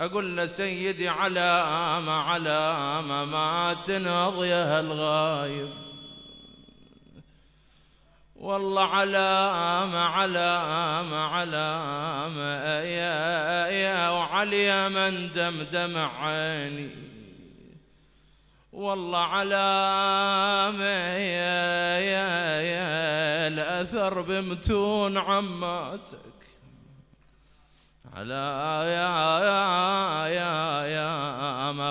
أقول له سيدي ما على ما ما تنضي هالغايب والله ما على ما يا يا وعلي من دم عيني والله ما يا يا يا الأثر بمتون عماتك على يا, يا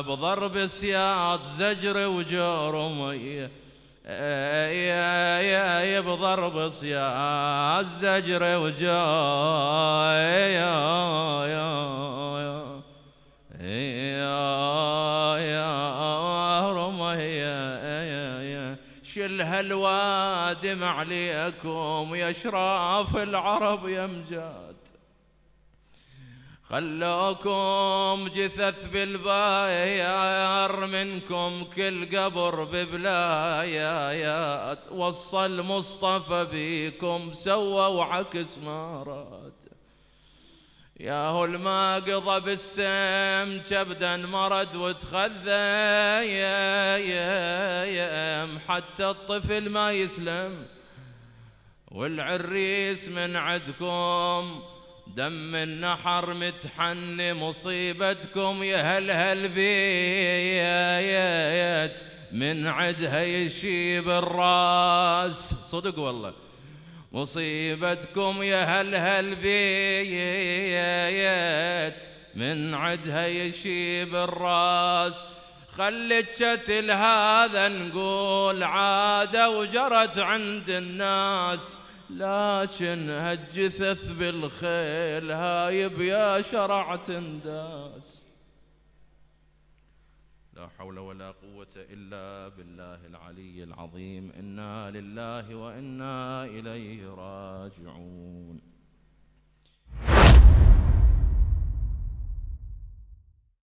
بضرب سياط زجر وجرمي يا يا يا بضرب سياط زجر وجاي يا يا يا يا شل هالوادم عليكم يا اشراف العرب يا مجاد خلوكم جثث بالباير منكم كل قبر ببلايات وصل مصطفى بيكم سووا عكس ما راد يا هو الما قضى بالسم كبدا مرد يا حتى الطفل ما يسلم والعريس من عندكم دم النحر متحن مصيبتكم يا هل هل بيت من عدها يشيب الراس صدق والله مصيبتكم يا هل هل بيت من عدها يشيب الراس خلت شتل هذا نقول عادة وجرت عند الناس لكن هالجثث بالخيل هايب يا شرع تنداس لا حول ولا قوة إلا بالله العلي العظيم إنا لله وإنا إليه راجعون